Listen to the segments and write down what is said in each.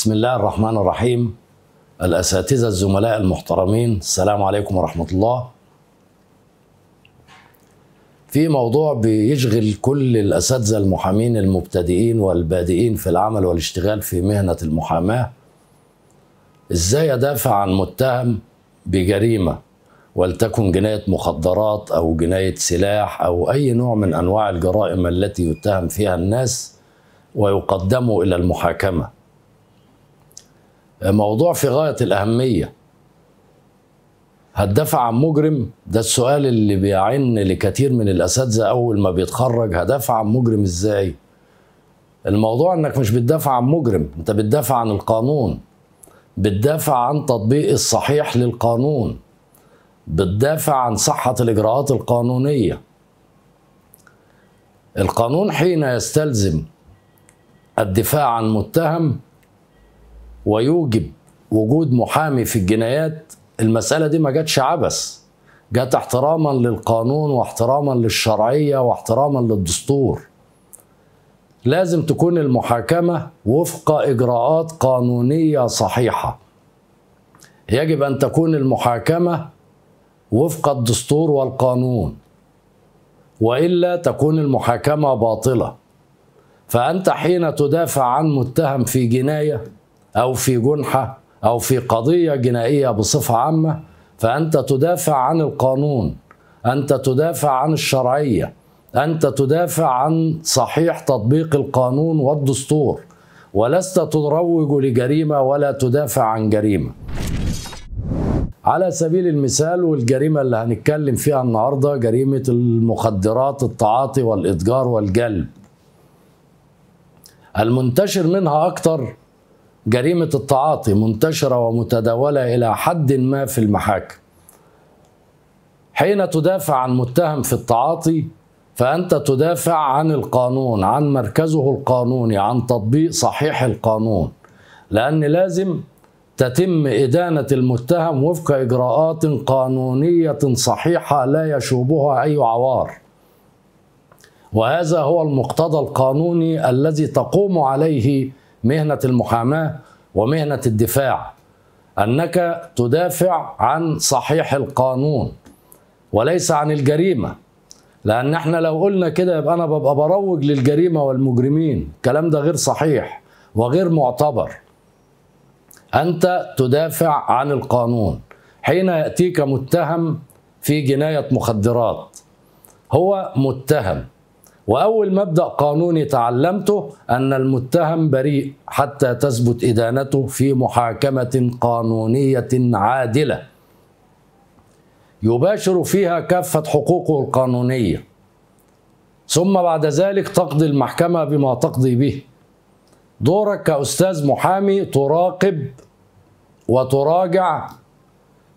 بسم الله الرحمن الرحيم الأساتذة الزملاء المحترمين السلام عليكم ورحمة الله في موضوع بيشغل كل الأساتذة المحامين المبتدئين والبادئين في العمل والاشتغال في مهنة المحاماة إزاي أدافع عن متهم بجريمة ولتكن جناية مخدرات أو جناية سلاح أو أي نوع من أنواع الجرائم التي يتهم فيها الناس ويقدموا إلى المحاكمة موضوع في غايه الاهميه هتدافع عن مجرم ده السؤال اللي بيعن لكثير من الاساتذه اول ما بيتخرج هدافع عن مجرم ازاي الموضوع انك مش بتدافع عن مجرم انت بتدافع عن القانون بتدافع عن تطبيق الصحيح للقانون بتدافع عن صحه الاجراءات القانونيه القانون حين يستلزم الدفاع عن متهم ويوجب وجود محامي في الجنايات المسألة دي ما جاتش عبث جت احتراما للقانون واحتراما للشرعية واحتراما للدستور لازم تكون المحاكمة وفق إجراءات قانونية صحيحة يجب أن تكون المحاكمة وفق الدستور والقانون وإلا تكون المحاكمة باطلة فأنت حين تدافع عن متهم في جناية أو في جنحة أو في قضية جنائية بصفة عامة فأنت تدافع عن القانون أنت تدافع عن الشرعية أنت تدافع عن صحيح تطبيق القانون والدستور ولست تروج لجريمة ولا تدافع عن جريمة على سبيل المثال والجريمة اللي هنتكلم فيها النهاردة جريمة المخدرات التعاطي والإتجار والجلب المنتشر منها أكتر جريمة التعاطي منتشرة ومتداولة إلى حد ما في المحاكم حين تدافع عن متهم في التعاطي فأنت تدافع عن القانون عن مركزه القانوني عن تطبيق صحيح القانون لأن لازم تتم إدانة المتهم وفق إجراءات قانونية صحيحة لا يشوبها أي عوار وهذا هو المقتضى القانوني الذي تقوم عليه مهنه المحاماه ومهنه الدفاع انك تدافع عن صحيح القانون وليس عن الجريمه لان احنا لو قلنا كده يبقى انا ببقى بروج للجريمه والمجرمين الكلام ده غير صحيح وغير معتبر انت تدافع عن القانون حين ياتيك متهم في جنايه مخدرات هو متهم وأول مبدأ قانوني تعلمته أن المتهم بريء حتى تثبت إدانته في محاكمة قانونية عادلة يباشر فيها كافة حقوقه القانونية ثم بعد ذلك تقضي المحكمة بما تقضي به دورك كأستاذ محامي تراقب وتراجع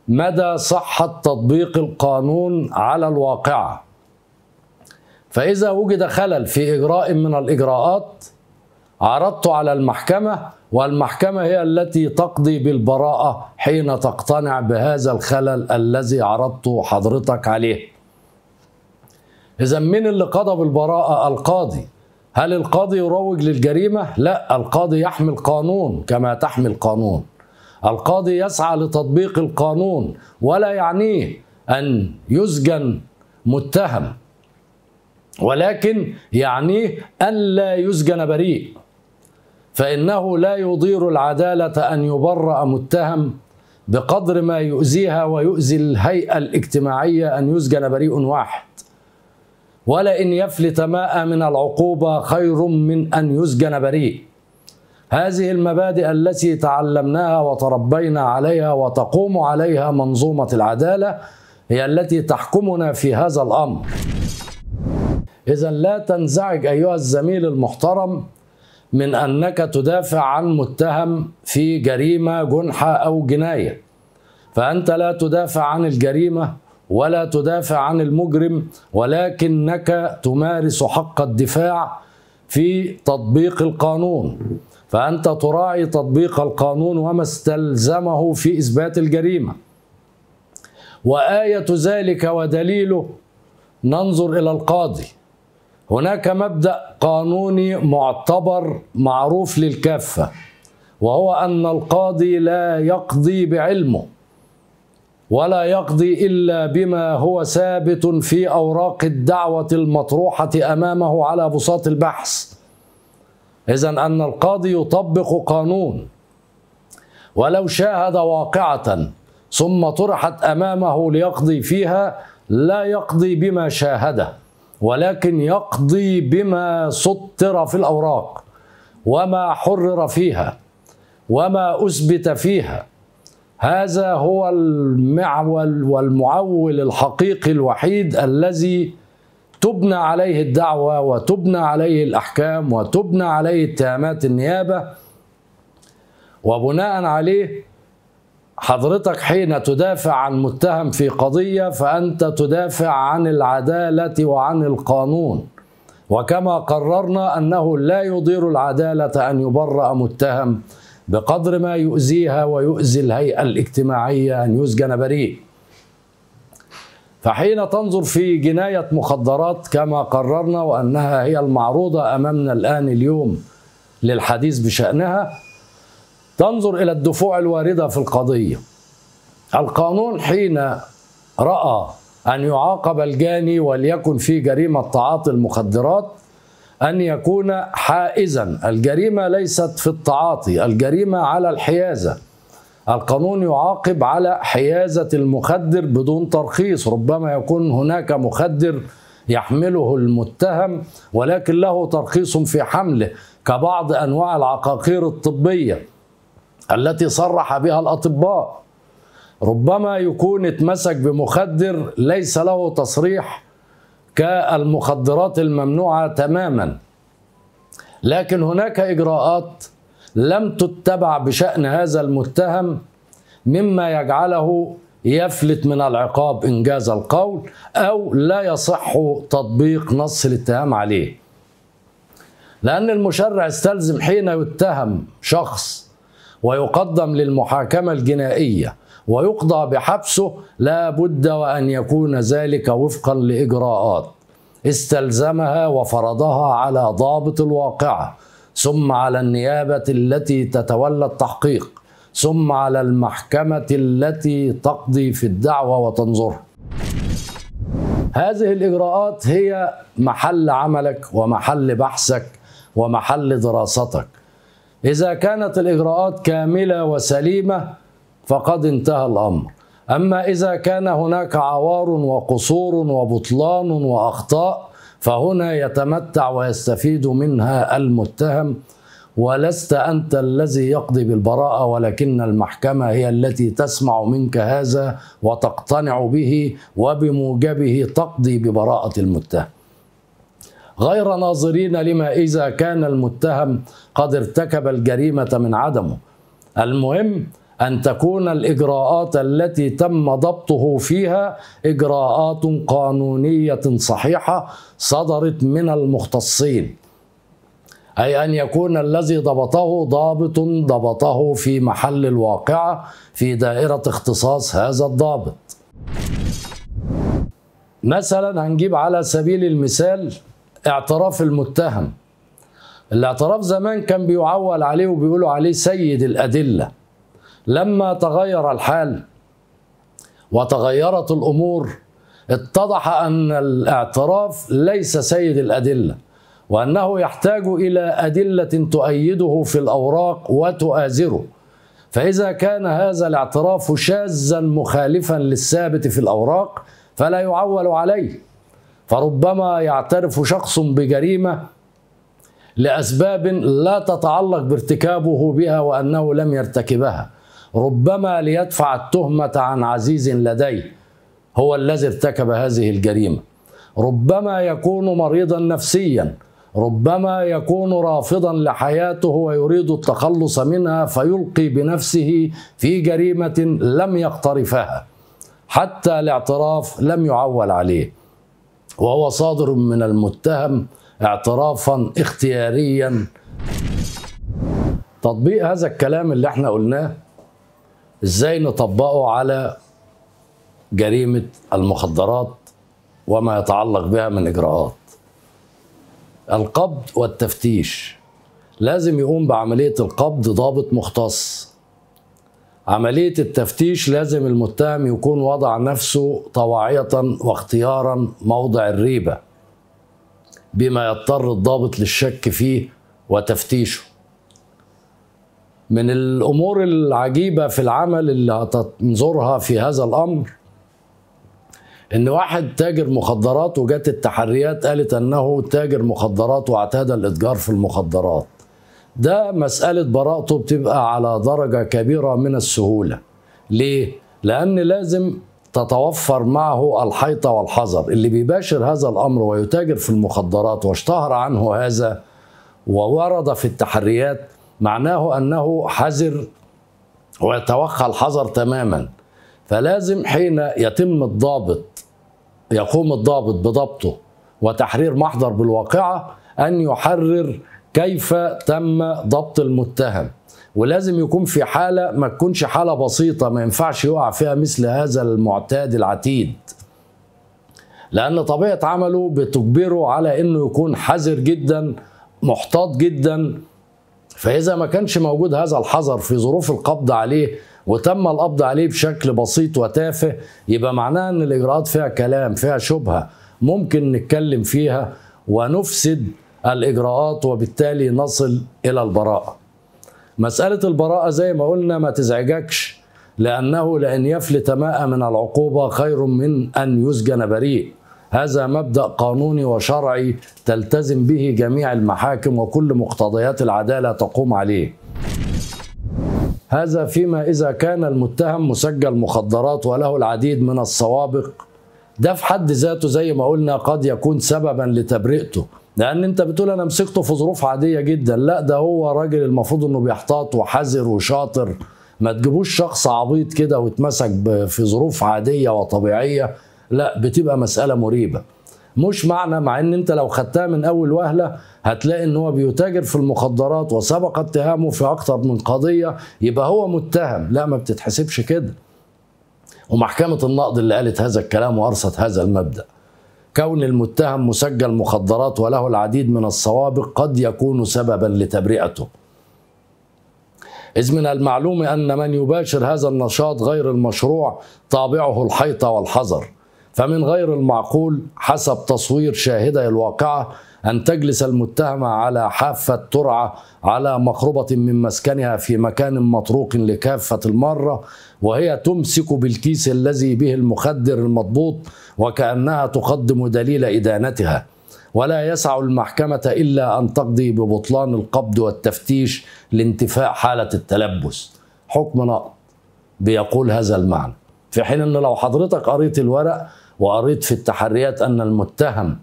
مدى صحة تطبيق القانون على الواقعة فإذا وجد خلل في إجراء من الإجراءات عرضت على المحكمة والمحكمة هي التي تقضي بالبراءة حين تقتنع بهذا الخلل الذي عرضته حضرتك عليه إذا من اللي قضى بالبراءة القاضي هل القاضي يروج للجريمة؟ لا القاضي يحمي القانون كما تحمي القانون القاضي يسعى لتطبيق القانون ولا يعنيه أن يسجن متهم ولكن يعنيه ألا يسجن بريء فإنه لا يضير العدالة أن يبرأ متهم بقدر ما يؤذيها ويؤذي الهيئة الاجتماعية أن يسجن بريء واحد ولئن يفلت ماء من العقوبة خير من أن يسجن بريء هذه المبادئ التي تعلمناها وتربينا عليها وتقوم عليها منظومة العدالة هي التي تحكمنا في هذا الأمر إذا لا تنزعج أيها الزميل المحترم من أنك تدافع عن متهم في جريمة جنحة أو جناية فأنت لا تدافع عن الجريمة ولا تدافع عن المجرم ولكنك تمارس حق الدفاع في تطبيق القانون فأنت تراعي تطبيق القانون وما استلزمه في إثبات الجريمة وآية ذلك ودليله ننظر إلى القاضي هناك مبدا قانوني معتبر معروف للكافه وهو ان القاضي لا يقضي بعلمه ولا يقضي الا بما هو ثابت في اوراق الدعوه المطروحه امامه على بساط البحث اذا ان القاضي يطبق قانون ولو شاهد واقعه ثم طرحت امامه ليقضي فيها لا يقضي بما شاهده ولكن يقضي بما سطر في الاوراق وما حرر فيها وما اثبت فيها هذا هو المعول والمعول الحقيقي الوحيد الذي تبنى عليه الدعوه وتبنى عليه الاحكام وتبنى عليه اتهامات النيابه وبناء عليه حضرتك حين تدافع عن متهم في قضية فأنت تدافع عن العدالة وعن القانون وكما قررنا أنه لا يضير العدالة أن يبرأ متهم بقدر ما يؤذيها ويؤذي الهيئة الاجتماعية أن يسجن بريء فحين تنظر في جناية مخدرات كما قررنا وأنها هي المعروضة أمامنا الآن اليوم للحديث بشأنها تنظر إلى الدفوع الواردة في القضية القانون حين رأى أن يعاقب الجاني وليكن في جريمة تعاطي المخدرات أن يكون حائزا الجريمة ليست في التعاطي الجريمة على الحيازة القانون يعاقب على حيازة المخدر بدون ترخيص ربما يكون هناك مخدر يحمله المتهم ولكن له ترخيص في حمله كبعض أنواع العقاقير الطبية التي صرح بها الأطباء ربما يكون اتمسك بمخدر ليس له تصريح كالمخدرات الممنوعة تماما لكن هناك إجراءات لم تتبع بشأن هذا المتهم مما يجعله يفلت من العقاب إن جاز القول أو لا يصح تطبيق نص الاتهام عليه لأن المشرع استلزم حين يتهم شخص ويقدم للمحاكمة الجنائية ويقضى بحبسه لا بد وأن يكون ذلك وفقا لإجراءات استلزمها وفرضها على ضابط الواقعة ثم على النيابة التي تتولى التحقيق ثم على المحكمة التي تقضي في الدعوة وتنظرها هذه الإجراءات هي محل عملك ومحل بحثك ومحل دراستك إذا كانت الإجراءات كاملة وسليمة فقد انتهى الأمر أما إذا كان هناك عوار وقصور وبطلان وأخطاء فهنا يتمتع ويستفيد منها المتهم ولست أنت الذي يقضي بالبراءة ولكن المحكمة هي التي تسمع منك هذا وتقتنع به وبموجبه تقضي ببراءة المتهم غير ناظرين لما إذا كان المتهم قد ارتكب الجريمة من عدمه المهم أن تكون الإجراءات التي تم ضبطه فيها إجراءات قانونية صحيحة صدرت من المختصين أي أن يكون الذي ضبطه ضابط ضبطه في محل الواقعة في دائرة اختصاص هذا الضابط مثلا هنجيب على سبيل المثال اعتراف المتهم الاعتراف زمان كان بيعول عليه وبيقولوا عليه سيد الأدلة لما تغير الحال وتغيرت الأمور اتضح أن الاعتراف ليس سيد الأدلة وأنه يحتاج إلى أدلة تؤيده في الأوراق وتؤازره فإذا كان هذا الاعتراف شاذا مخالفا للثابت في الأوراق فلا يعول عليه فربما يعترف شخص بجريمه لاسباب لا تتعلق بارتكابه بها وانه لم يرتكبها ربما ليدفع التهمه عن عزيز لديه هو الذي ارتكب هذه الجريمه ربما يكون مريضا نفسيا ربما يكون رافضا لحياته ويريد التخلص منها فيلقي بنفسه في جريمه لم يقترفها حتى الاعتراف لم يعول عليه وهو صادر من المتهم اعترافا اختياريا تطبيق هذا الكلام اللي احنا قلناه ازاي نطبقه على جريمة المخدرات وما يتعلق بها من اجراءات القبض والتفتيش لازم يقوم بعملية القبض ضابط مختص عملية التفتيش لازم المتهم يكون وضع نفسه طواعية واختيارا موضع الريبة بما يضطر الضابط للشك فيه وتفتيشه من الأمور العجيبة في العمل اللي هتنظرها في هذا الأمر إن واحد تاجر مخدرات وجات التحريات قالت أنه تاجر مخدرات واعتاد الإتجار في المخدرات ده مسألة براءته بتبقى على درجة كبيرة من السهولة ليه؟ لأن لازم تتوفر معه الحيطة والحذر اللي بيباشر هذا الأمر ويتاجر في المخدرات واشتهر عنه هذا وورد في التحريات معناه أنه حذر ويتوخى الحذر تماما فلازم حين يتم الضابط يقوم الضابط بضبطه وتحرير محضر بالواقعة أن يحرر كيف تم ضبط المتهم ولازم يكون في حالة ما تكونش حالة بسيطة ما ينفعش يقع فيها مثل هذا المعتاد العتيد لأن طبيعة عمله بتجبره على أنه يكون حذر جدا محتاط جدا فإذا ما كانش موجود هذا الحذر في ظروف القبض عليه وتم القبض عليه بشكل بسيط وتافه يبقى معناه أن الإجراءات فيها كلام فيها شبهة ممكن نتكلم فيها ونفسد الاجراءات وبالتالي نصل الى البراءه مساله البراءه زي ما قلنا ما تزعجكش لانه لان يفلت ماء من العقوبه خير من ان يسجن بريء هذا مبدا قانوني وشرعي تلتزم به جميع المحاكم وكل مقتضيات العداله تقوم عليه هذا فيما اذا كان المتهم مسجل مخدرات وله العديد من السوابق ده في حد ذاته زي ما قلنا قد يكون سببا لتبرئته لان انت بتقول انا مسكته في ظروف عاديه جدا لا ده هو راجل المفروض انه بيحتاط وحذر وشاطر ما تجيبوش شخص عبيط كده واتمسك في ظروف عاديه وطبيعيه لا بتبقى مساله مريبه مش معنى مع ان انت لو خدتها من اول وهله هتلاقي ان هو بيتاجر في المخدرات وسبق اتهامه في اكتر من قضيه يبقى هو متهم لا ما بتتحسبش كده ومحكمه النقد اللي قالت هذا الكلام وارصت هذا المبدا كون المتهم مسجل مخدرات وله العديد من السوابق قد يكون سببا لتبرئته إذ من المعلوم أن من يباشر هذا النشاط غير المشروع طابعه الحيطة والحذر فمن غير المعقول حسب تصوير شاهدي الواقعة أن تجلس المتهمة على حافة ترعة على مقربة من مسكنها في مكان مطروق لكافة المرة وهي تمسك بالكيس الذي به المخدر المضبوط وكأنها تقدم دليل إدانتها ولا يسع المحكمة إلا أن تقضي ببطلان القبض والتفتيش لانتفاء حالة التلبس حكم نقض بيقول هذا المعنى في حين أن لو حضرتك قريت الورق وقريت في التحريات أن المتهم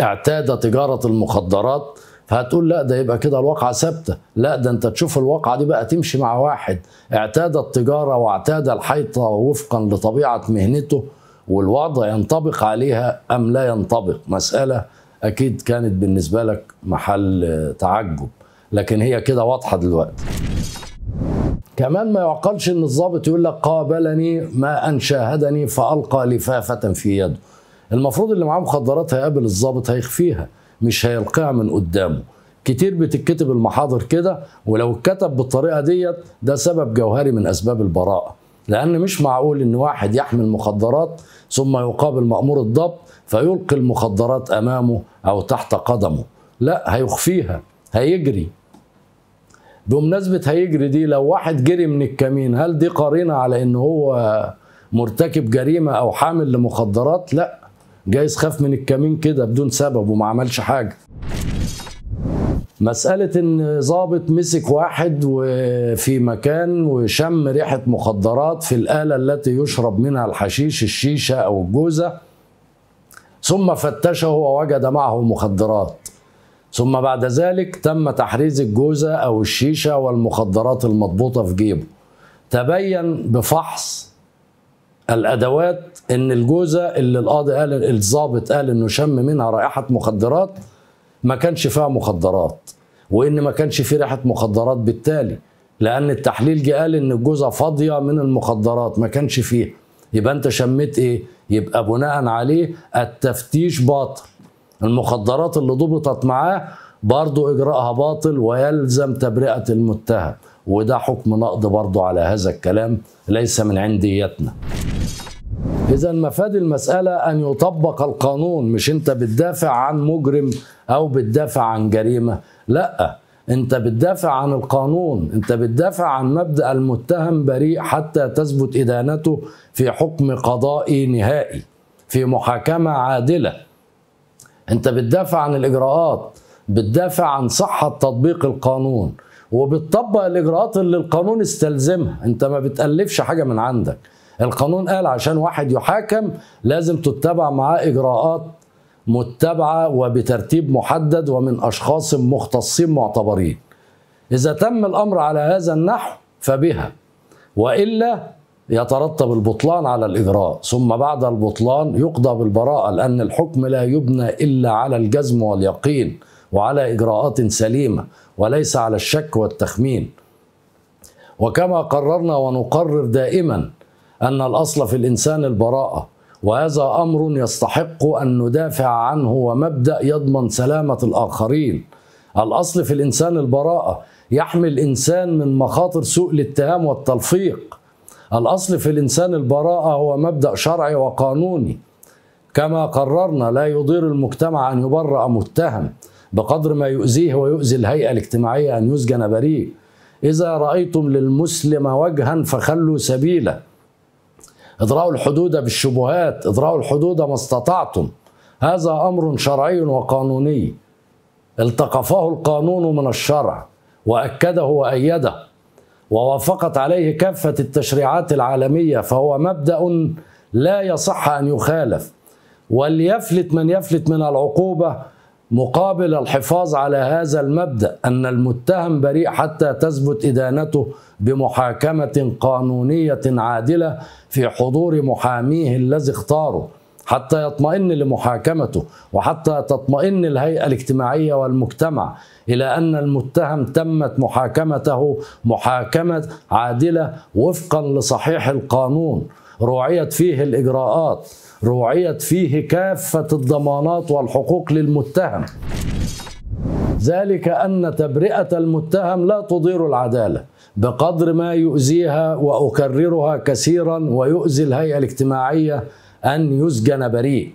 اعتاد تجارة المخدرات هتقول لا ده يبقى كده الواقعة ثابتة لا ده انت تشوف الواقعة دي بقى تمشي مع واحد اعتاد التجارة واعتاد الحيطة وفقا لطبيعة مهنته والوضع ينطبق عليها أم لا ينطبق مسألة أكيد كانت بالنسبة لك محل تعجب لكن هي كده واضحة دلوقتي كمان ما يعقلش ان الضابط يقول لك قابلني ما ان شاهدني فالقى لفافه في يده المفروض اللي معاه مخدرات هيقابل الضابط هيخفيها مش هيلقاها من قدامه كتير بتتكتب المحاضر كده ولو اتكتب بالطريقه ديت ده سبب جوهري من اسباب البراءه لان مش معقول ان واحد يحمل مخدرات ثم يقابل مامور الضبط فيلقي المخدرات امامه او تحت قدمه لا هيخفيها هيجري بمناسبه هيجري دي لو واحد جري من الكمين هل دي قرينه على ان هو مرتكب جريمه او حامل لمخدرات لا جايز خاف من الكمين كده بدون سبب وما عملش حاجه مسألة إن ظابط مسك واحد وفي مكان وشم ريحة مخدرات في الآلة التي يشرب منها الحشيش الشيشة أو الجوزة ثم فتشه ووجد معه مخدرات ثم بعد ذلك تم تحريز الجوزة أو الشيشة والمخدرات المضبوطة في جيبه تبين بفحص الادوات ان الجوزه اللي القاضي قال الضابط قال انه شم منها رائحه مخدرات ما كانش فيها مخدرات وان ما كانش فيه ريحه مخدرات بالتالي لان التحليل جه قال ان الجوزه فاضيه من المخدرات ما كانش فيها يبقى انت شميت ايه يبقى بناء عليه التفتيش باطل المخدرات اللي ضبطت معاه برضه اجراءها باطل ويلزم تبرئه المتهم وده حكم نقض برضه على هذا الكلام ليس من عنديتنا إذا مفاد المسألة أن يطبق القانون مش أنت بتدافع عن مجرم أو بتدافع عن جريمة لأ أنت بتدافع عن القانون أنت بتدافع عن مبدأ المتهم بريء حتى تثبت إدانته في حكم قضائي نهائي في محاكمة عادلة أنت بتدافع عن الإجراءات بتدافع عن صحة تطبيق القانون وبتطبق الاجراءات اللي القانون استلزمها انت ما بتالفش حاجه من عندك القانون قال عشان واحد يحاكم لازم تتبع معاه اجراءات متبعه وبترتيب محدد ومن اشخاص مختصين معتبرين اذا تم الامر على هذا النحو فبها والا يترتب البطلان على الاجراء ثم بعد البطلان يقضى بالبراءه لان الحكم لا يبنى الا على الجزم واليقين وعلى إجراءات سليمة وليس على الشك والتخمين وكما قررنا ونقرر دائما أن الأصل في الإنسان البراءة وهذا أمر يستحق أن ندافع عنه ومبدأ يضمن سلامة الآخرين الأصل في الإنسان البراءة يحمي الإنسان من مخاطر سوء الاتهام والتلفيق الأصل في الإنسان البراءة هو مبدأ شرعي وقانوني كما قررنا لا يضير المجتمع أن يبرأ متهم بقدر ما يؤذيه ويؤذي الهيئة الاجتماعية أن يسجن بريء إذا رأيتم للمسلم وجها فخلوا سبيله اضرأوا الحدود بالشبهات اضرأوا الحدود ما استطعتم هذا أمر شرعي وقانوني التقفه القانون من الشرع وأكده وأيده ووافقت عليه كافة التشريعات العالمية فهو مبدأ لا يصح أن يخالف وليفلت من يفلت من العقوبة مقابل الحفاظ على هذا المبدا ان المتهم بريء حتى تثبت ادانته بمحاكمه قانونيه عادله في حضور محاميه الذي اختاره حتى يطمئن لمحاكمته وحتى تطمئن الهيئه الاجتماعيه والمجتمع الى ان المتهم تمت محاكمته محاكمه عادله وفقا لصحيح القانون روعيت فيه الإجراءات روعيت فيه كافة الضمانات والحقوق للمتهم ذلك أن تبرئة المتهم لا تضير العدالة بقدر ما يؤذيها وأكررها كثيرا ويؤذي الهيئة الاجتماعية أن يسجن بريء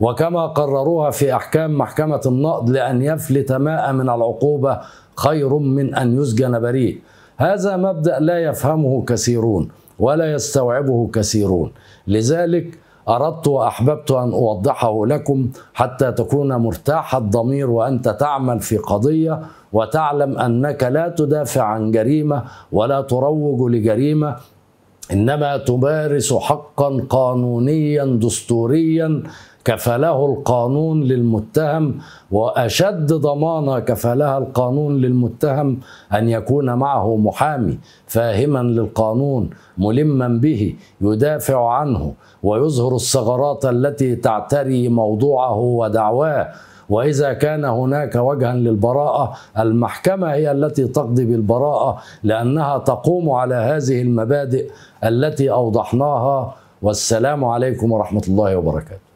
وكما قرروها في أحكام محكمة النقد لأن يفلت ماء من العقوبة خير من أن يسجن بريء هذا مبدأ لا يفهمه كثيرون ولا يستوعبه كثيرون لذلك أردت وأحببت أن أوضحه لكم حتى تكون مرتاح الضمير وأنت تعمل في قضية وتعلم أنك لا تدافع عن جريمة ولا تروج لجريمة انما تمارس حقا قانونيا دستوريا كفله القانون للمتهم واشد ضمانه كفلها القانون للمتهم ان يكون معه محامي فاهما للقانون ملما به يدافع عنه ويظهر الثغرات التي تعتري موضوعه ودعواه وإذا كان هناك وجها للبراءة المحكمة هي التي تقضي بالبراءة لأنها تقوم على هذه المبادئ التي أوضحناها والسلام عليكم ورحمة الله وبركاته